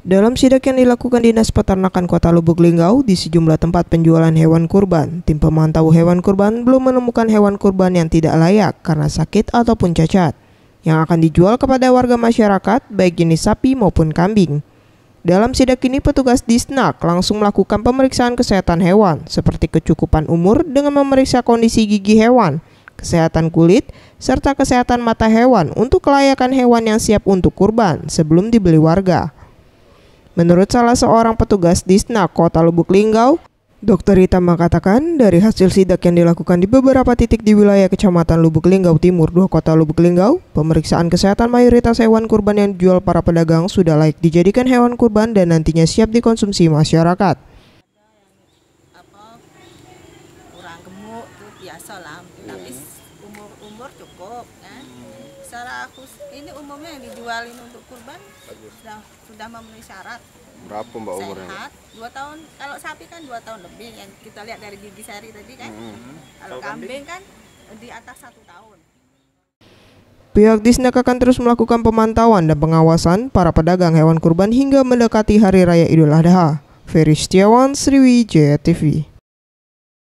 Dalam sidak yang dilakukan Dinas Peternakan Kota Lubuk Linggau di sejumlah tempat penjualan hewan kurban, tim pemantau hewan kurban belum menemukan hewan kurban yang tidak layak karena sakit ataupun cacat yang akan dijual kepada warga masyarakat baik jenis sapi maupun kambing. Dalam sidak ini petugas Disnak langsung melakukan pemeriksaan kesehatan hewan seperti kecukupan umur dengan memeriksa kondisi gigi hewan, kesehatan kulit, serta kesehatan mata hewan untuk kelayakan hewan yang siap untuk kurban sebelum dibeli warga. Menurut salah seorang petugas di Disnak Kota Lubuk Linggau, Dr. Rita mengatakan dari hasil sidak yang dilakukan di beberapa titik di wilayah Kecamatan Lubuk Linggau Timur, dua kota Lubuk Linggau, pemeriksaan kesehatan mayoritas hewan kurban yang dijual para pedagang sudah layak dijadikan hewan kurban dan nantinya siap dikonsumsi masyarakat. Iya. umur-umur cukup kan. Hmm secara khusus ini umumnya yang dijualin untuk kurban Bagus. sudah sudah memenuhi syarat berapa mbak umurnya sehat dua tahun kalau sapi kan dua tahun lebih yang kita lihat dari gigi seri tadi kan hmm. kalau kambing kan di atas satu tahun Pihak Disnek akan terus melakukan pemantauan dan pengawasan para pedagang hewan kurban hingga mendekati Hari Raya Idul Adha. Ferry Setiawan, Sriwijaya TV.